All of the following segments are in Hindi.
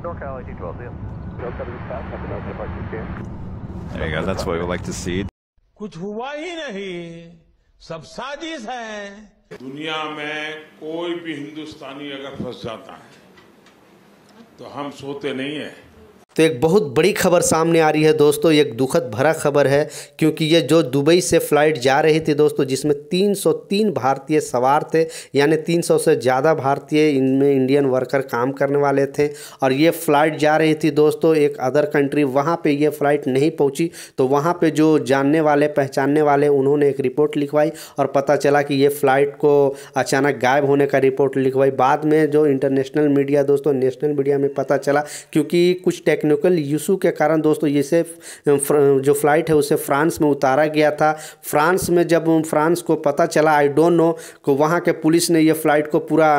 There you go, that's what we like to see. कुछ हुआ ही नहीं सब साजिश है दुनिया में कोई भी हिंदुस्तानी अगर फंस जाता है तो हम सोते नहीं है तो एक बहुत बड़ी खबर सामने आ रही है दोस्तों एक दुखद भरा खबर है क्योंकि ये जो दुबई से फ्लाइट जा रही थी दोस्तों जिसमें 303 भारतीय सवार थे यानी 300 से ज़्यादा भारतीय इनमें इंडियन वर्कर काम करने वाले थे और ये फ़्लाइट जा रही थी दोस्तों एक अदर कंट्री वहाँ पे ये फ़्लाइट नहीं पहुँची तो वहाँ पर जो जानने वाले पहचानने वाले उन्होंने एक रिपोर्ट लिखवाई और पता चला कि ये फ़्लाइट को अचानक गायब होने का रिपोर्ट लिखवाई बाद में जो इंटरनेशनल मीडिया दोस्तों नेशनल मीडिया में पता चला क्योंकि कुछ टेक्निक टेक्निकल इशू के कारण दोस्तों ये से जो फ्लाइट है उसे फ्रांस में उतारा गया था फ्रांस में जब फ्रांस को पता चला आई डोंट नो को वहाँ के पुलिस ने ये फ्लाइट को पूरा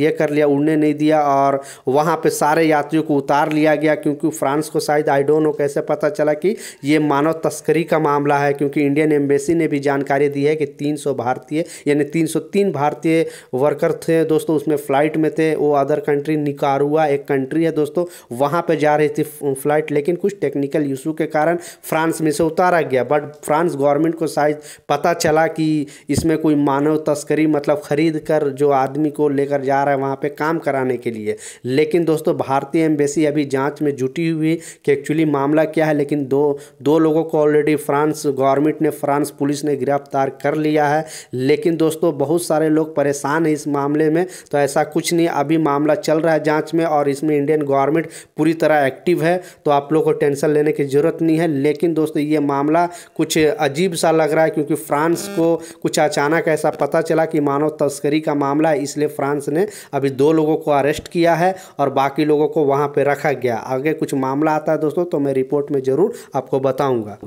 ये कर लिया उड़ने नहीं दिया और वहाँ पे सारे यात्रियों को उतार लिया गया क्योंकि फ्रांस को शायद आई डोंट नो कैसे पता चला कि ये मानव तस्करी का मामला है क्योंकि इंडियन एम्बेसी ने भी जानकारी दी है कि तीन भारतीय यानी तीन भारतीय वर्कर थे दोस्तों उसमें फ़्लाइट में थे वो अदर कंट्री निकारुआ एक कंट्री है दोस्तों वहाँ पर जा रही थी फ्लाइट लेकिन कुछ टेक्निकल इशू के कारण फ्रांस में से उतारा गया बट फ्रांस गवर्नमेंट को शायद पता चला कि इसमें कोई मानव तस्करी मतलब ख़रीद कर जो आदमी को लेकर जा रहा है वहाँ पर काम कराने के लिए लेकिन दोस्तों भारतीय एम्बेसी अभी जाँच में जुटी हुई कि एक्चुअली मामला क्या है लेकिन दो दो लोगों को ऑलरेडी फ्रांस गवर्नमेंट ने फ्रांस पुलिस ने गिरफ्तार कर लिया है लेकिन दोस्तों बहुत सारे लोग परेशान हैं इस मामले में तो ऐसा कुछ नहीं अभी मामला चल रहा है जांच में और इसमें इंडियन गवर्नमेंट पूरी तरह एक्टिव है तो आप लोगों को टेंशन लेने की ज़रूरत नहीं है लेकिन दोस्तों ये मामला कुछ अजीब सा लग रहा है क्योंकि फ्रांस को कुछ अचानक ऐसा पता चला कि मानव तस्करी का मामला है इसलिए फ्रांस ने अभी दो लोगों को अरेस्ट किया है और बाकी लोगों को वहाँ पर रखा गया आगे कुछ मामला आता है दोस्तों तो मैं रिपोर्ट में ज़रूर आपको बताऊँगा